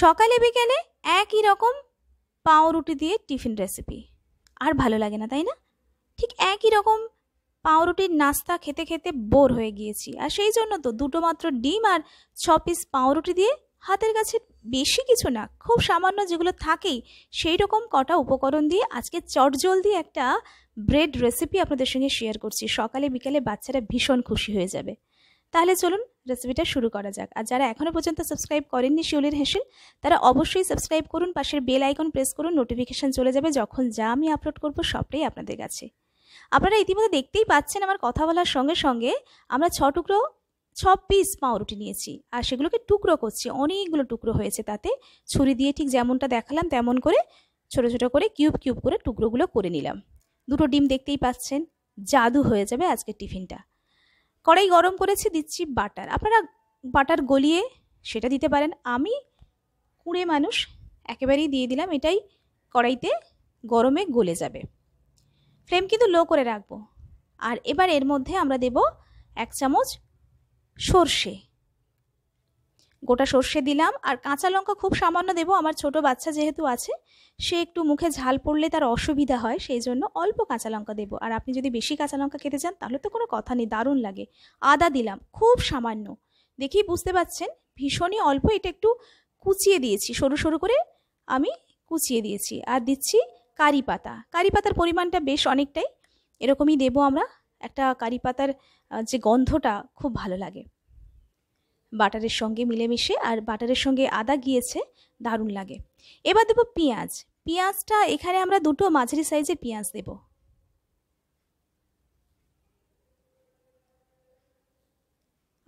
সকালে বিকেলে একই রকম পাউরুটি দিয়ে টিফিন রেসিপি আর ভালো লাগে না তাই না ঠিক একই রকম পাউরুটির নাস্তা খেতে খেতে বোর হয়ে গিয়েছি আর সেই জন্য তো দুটো মাত্র ডিম আর ছ পিস পাউরুটি দিয়ে হাতের কাছে বেশি কিছু না খুব সামান্য যেগুলো থাকেই সেই রকম কটা উপকরণ দিয়ে আজকে চটজলদি একটা ব্রেড রেসিপি আপনাদের সঙ্গে শেয়ার করছি সকালে বিকালে বাচ্চারা ভীষণ খুশি হয়ে যাবে তাহলে চলুন রেসিপিটা শুরু করা যাক আর যারা এখনও পর্যন্ত সাবস্ক্রাইব করেননি শিউলির হেসেল তারা অবশ্যই সাবস্ক্রাইব করুন পাশের বেল আইকন প্রেস করুন নোটিফিকেশান চলে যাবে যখন যা আমি আপলোড করব সবটাই আপনাদের কাছে আপনারা ইতিমধ্যে দেখতেই পাচ্ছেন আমার কথা বলার সঙ্গে সঙ্গে আমরা ছ টুকরো ছ পিস পাউরুটি নিয়েছি আর সেগুলোকে টুকরো করছি অনেকগুলো টুকরো হয়েছে তাতে ছুরি দিয়ে ঠিক যেমনটা দেখালাম তেমন করে ছোট ছোট করে কিউব কিউব করে টুকরোগুলো করে নিলাম দুটো ডিম দেখতেই পাচ্ছেন জাদু হয়ে যাবে আজকের টিফিনটা কড়াই গরম করেছি দিচ্ছি বাটার আপনারা বাটার গলিয়ে সেটা দিতে পারেন আমি কুঁড়ে মানুষ একেবারেই দিয়ে দিলাম এটাই কড়াইতে গরমে গলে যাবে ফ্লেম কিন্তু লো করে রাখবো আর এবার এর মধ্যে আমরা দেব এক চামচ সর্ষে গোটা সর্ষে দিলাম আর কাঁচা লঙ্কা খুব সামান্য দেবো আমার ছোট বাচ্চা যেহেতু আছে সে একটু মুখে ঝাল পড়লে তার অসুবিধা হয় সেই জন্য অল্প কাঁচা লঙ্কা দেবো আর আপনি যদি বেশি কাঁচা লঙ্কা খেতে চান তাহলে তো কোনো কথা নেই দারুণ লাগে আদা দিলাম খুব সামান্য দেখি বুঝতে পাচ্ছেন ভীষণই অল্প এটা একটু কুচিয়ে দিয়েছি সরু সরু করে আমি কুচিয়ে দিয়েছি আর দিচ্ছি কারি পাতা কারি পাতার পরিমাণটা বেশ অনেকটাই এরকমই দেবো আমরা একটা কারি পাতার যে গন্ধটা খুব ভালো লাগে বাটারের সঙ্গে মিলেমিশে আর বাটারের সঙ্গে আদা গিয়েছে দারুণ লাগে এবার দেবো পেঁয়াজ পেঁয়াজটা এখানে আমরা দুটো মাঝারি সাইজের পেঁয়াজ দেব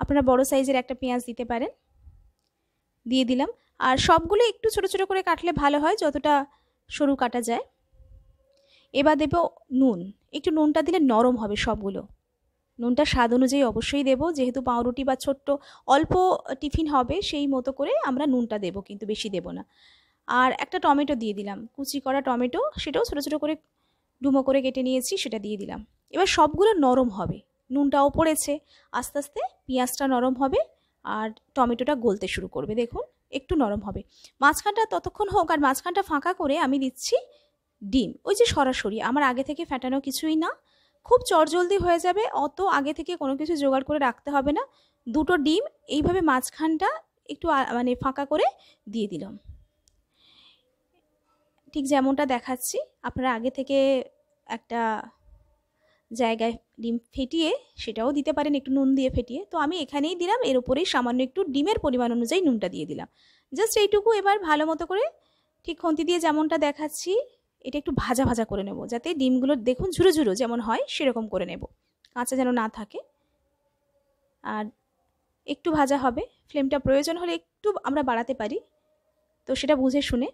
আপনারা বড় সাইজের একটা পেঁয়াজ দিতে পারেন দিয়ে দিলাম আর সবগুলো একটু ছোট ছোট করে কাটলে ভালো হয় যতটা সরু কাটা যায় এবার দেব নুন একটু নুনটা দিলে নরম হবে সবগুলো নুনটা স্বাদ অনুযায়ী অবশ্যই দেব যেহেতু পাউরুটি বা ছোট্ট অল্প টিফিন হবে সেই মতো করে আমরা নুনটা দেব কিন্তু বেশি দেব না আর একটা টমেটো দিয়ে দিলাম কুচি করা টমেটো সেটাও ছোটো ছোটো করে ডুমো করে কেটে নিয়েছি সেটা দিয়ে দিলাম এবার সবগুলো নরম হবে নুনটাও পড়েছে আস্তে আস্তে পেঁয়াজটা নরম হবে আর টমেটোটা গলতে শুরু করবে দেখুন একটু নরম হবে মাঝখানটা ততক্ষণ হোক আর মাঝখানটা ফাঁকা করে আমি দিচ্ছি ডিম ওই যে সরাসরি আমার আগে থেকে ফ্যাটানো কিছুই না খুব চটজলদি হয়ে যাবে অত আগে থেকে কোনো কিছু জোগাড় করে রাখতে হবে না দুটো ডিম এইভাবে মাঝখানটা একটু মানে ফাঁকা করে দিয়ে দিলাম ঠিক যেমনটা দেখাচ্ছি আপনারা আগে থেকে একটা জায়গায় ডিম ফেটিয়ে সেটাও দিতে পারেন একটু নুন দিয়ে ফেটিয়ে তো আমি এখানেই দিলাম এর উপরেই সামান্য একটু ডিমের পরিমাণ অনুযায়ী নুনটা দিয়ে দিলাম জাস্ট এইটুকু এবার ভালো মতো করে ঠিক খন্তি দিয়ে যেমনটা দেখাচ্ছি এটা একটু ভাজা ভাজা করে নেব যাতে ডিমগুলো দেখুন ঝুরো ঝুরো যেমন হয় সেরকম করে নেব কাঁচা যেন না থাকে আর একটু ভাজা হবে ফ্লেমটা প্রয়োজন হলে একটু আমরা বাড়াতে পারি তো সেটা বুঝে শুনে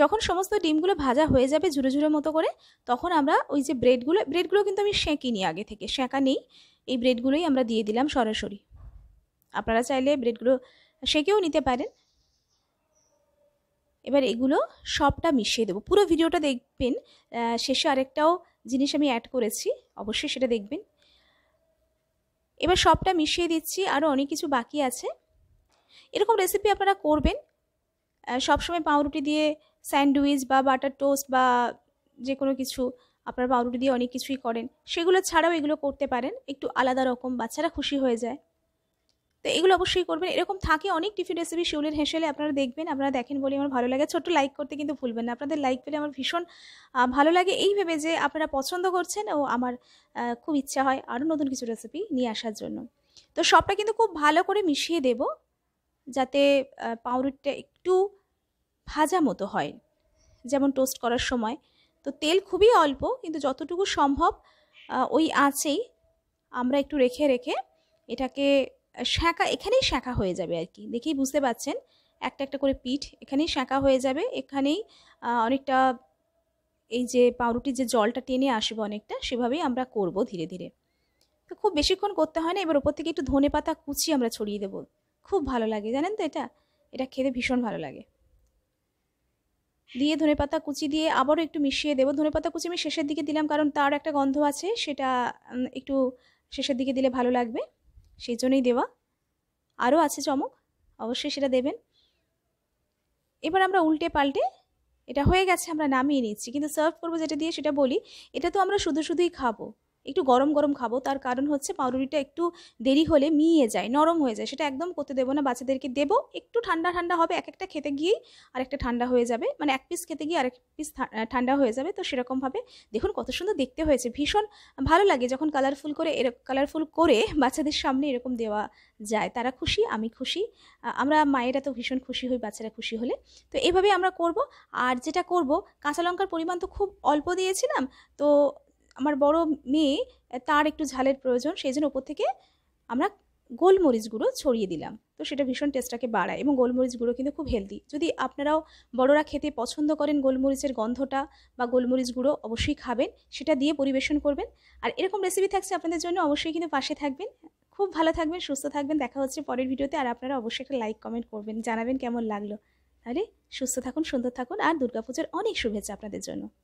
যখন সমস্ত ডিমগুলো ভাজা হয়ে যাবে ঝুরো ঝুরো মতো করে তখন আমরা ওই যে ব্রেডগুলো ব্রেডগুলো কিন্তু আমি সেঁকিনি আগে থেকে সেঁকা নেই এই ব্রেডগুলোই আমরা দিয়ে দিলাম সরাসরি আপনারা চাইলে ব্রেডগুলো সেঁকেও নিতে পারেন এবার এগুলো সবটা মিশিয়ে দেবো পুরো ভিডিওটা দেখবেন শেষে আরেকটাও জিনিস আমি অ্যাড করেছি অবশ্যই সেটা দেখবেন এবার সবটা মিশিয়ে দিচ্ছি আরও অনেক কিছু বাকি আছে এরকম রেসিপি আপনারা করবেন সবসময় পাউরুটি দিয়ে স্যান্ডউইচ বা বাটার টোস্ট বা যে কোনো কিছু আপনারা পাউরুটি দিয়ে অনেক কিছুই করেন সেগুলো ছাড়াও এগুলো করতে পারেন একটু আলাদা রকম বাচ্চারা খুশি হয়ে যায় তো এগুলো অবশ্যই করবেন এরকম থাকে অনেক টিফিন রেসিপি শিউলির হেসেলে আপনারা দেখবেন আপনারা দেখেন বলে আমার ভালো লাগে ছোট্ট লাইক করতে কিন্তু ভুলবেন না আপনাদের লাইক পেলে আমার ভীষণ ভালো লাগে এই ভেবে যে আপনারা পছন্দ করছেন ও আমার খুব ইচ্ছা হয় আরও নতুন কিছু রেসিপি নিয়ে আসার জন্য তো সবটা কিন্তু খুব ভালো করে মিশিয়ে দেব যাতে পাউরুটিটা একটু ভাজা মতো হয় যেমন টোস্ট করার সময় তো তেল খুবই অল্প কিন্তু যতটুকু সম্ভব ওই আঁচেই আমরা একটু রেখে রেখে এটাকে শাঁকা এখানেই শাঁকা হয়ে যাবে আর কি দেখেই বুঝতে পাচ্ছেন একটা একটা করে পিঠ এখানেই শাঁকা হয়ে যাবে এখানেই অনেকটা এই যে পাউরুটির যে জলটা টেনে আসবে অনেকটা সেভাবেই আমরা করব ধীরে ধীরে তো খুব বেশিক্ষণ করতে হয় না এবার ওপর থেকে একটু ধনে পাতা কুচি আমরা ছড়িয়ে দেবো খুব ভালো লাগে জানেন তো এটা এটা খেতে ভীষণ ভালো লাগে দিয়ে ধনে পাতা কুচি দিয়ে আবারও একটু মিশিয়ে দেবো ধনে পাতা কুচি আমি শেষের দিকে দিলাম কারণ তার একটা গন্ধ আছে সেটা একটু শেষের দিকে দিলে ভালো লাগবে সেই জন্যই দেওয়া আরও আছে চমক অবশ্যই সেটা দেবেন এবার আমরা উল্টে পাল্টে এটা হয়ে গেছে আমরা নামিয়ে নিচ্ছি কিন্তু সার্ভ করবো যেটা দিয়ে সেটা বলি এটা তো আমরা শুধু শুধুই খাবো একটু গরম গরম খাবো তার কারণ হচ্ছে পাউরুটিটা একটু দেরি হলে মিয়ে যায় নরম হয়ে যায় সেটা একদম করতে দেবো না বাচ্চাদেরকে দেবো একটু ঠান্ডা ঠান্ডা হবে এক একটা খেতে গিয়েই আরেকটা ঠান্ডা হয়ে যাবে মানে এক পিস খেতে গিয়ে আরেক পিস ঠান্ডা হয়ে যাবে তো সেরকমভাবে দেখুন কত সুন্দর দেখতে হয়েছে ভীষণ ভালো লাগে যখন কালারফুল করে এরকম কালারফুল করে বাচ্চাদের সামনে এরকম দেওয়া যায় তারা খুশি আমি খুশি আমরা মায়েরা তো ভীষণ খুশি হই বাচ্চারা খুশি হলে তো এভাবে আমরা করব আর যেটা করব কাঁচা লঙ্কার পরিমাণ তো খুব অল্প দিয়েছিলাম তো আমার বড় মেয়ে তার একটু ঝালের প্রয়োজন সেই জন্য ওপর থেকে আমরা গোলমরিচ গুঁড়ো ছড়িয়ে দিলাম তো সেটা ভীষণ টেস্টটাকে বাড়ায় এবং গোলমরিচ গুঁড়ো কিন্তু খুব হেলদি যদি আপনারাও বড়রা খেতে পছন্দ করেন গোলমরিচের গন্ধটা বা গোলমরিচ গুঁড়ো অবশ্যই খাবেন সেটা দিয়ে পরিবেশন করবেন আর এরকম রেসিপি থাকছে আপনাদের জন্য অবশ্যই কিন্তু পাশে থাকবেন খুব ভালো থাকবেন সুস্থ থাকবেন দেখা হচ্ছে পরের ভিডিওতে আর আপনারা অবশ্যই একটা লাইক কমেন্ট করবেন জানাবেন কেমন লাগলো তাহলে সুস্থ থাকুন সুন্দর থাকুন আর দুর্গাপুজোর অনেক শুভেচ্ছা আপনাদের জন্য